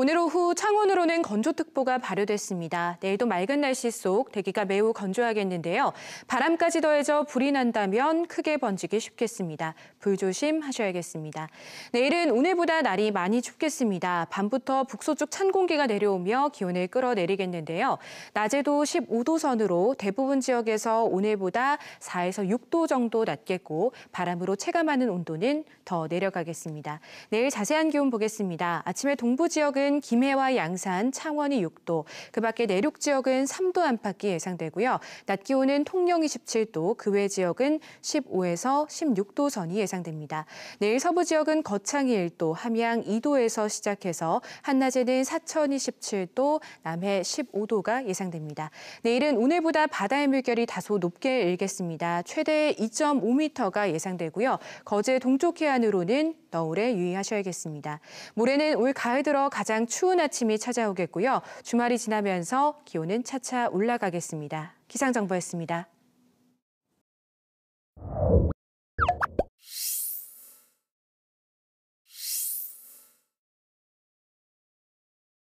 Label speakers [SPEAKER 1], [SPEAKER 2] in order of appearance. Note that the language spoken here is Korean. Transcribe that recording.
[SPEAKER 1] 오늘 오후 창원으로는 건조특보가 발효됐습니다. 내일도 맑은 날씨 속 대기가 매우 건조하겠는데요. 바람까지 더해져 불이 난다면 크게 번지기 쉽겠습니다. 불조심 하셔야겠습니다. 내일은 오늘보다 날이 많이 춥겠습니다. 밤부터 북서쪽 찬 공기가 내려오며 기온을 끌어내리겠는데요. 낮에도 15도 선으로 대부분 지역에서 오늘보다 4에서 6도 정도 낮겠고 바람으로 체감하는 온도는 더 내려가겠습니다. 내일 자세한 기온 보겠습니다. 아침에 동부 지역은 서울은 김해와 양산, 창원이 6도, 그 밖에 내륙 지역은 3도 안팎이 예상되고요. 낮 기온은 통영 27도, 그 외 지역은 15에서 16도 선이 예상됩니다. 내일 서부 지역은 거창이 1도, 함양 2도에서 시작해서 한낮에는 사천이 17도, 남해 15도가 예상됩니다. 내일은 오늘보다 바다의 물결이 다소 높게 일겠습니다. 최대 2.5m가 예상되고요. 거제 동쪽 해안으로는 너울에 유의하셔야겠습니다. 모레는 올 가을 들어 가장 가장 추운 아침이 찾아오겠고요. 주말이 지나면서 기온은 차차 올라가겠습니다. 기상정보였습니다.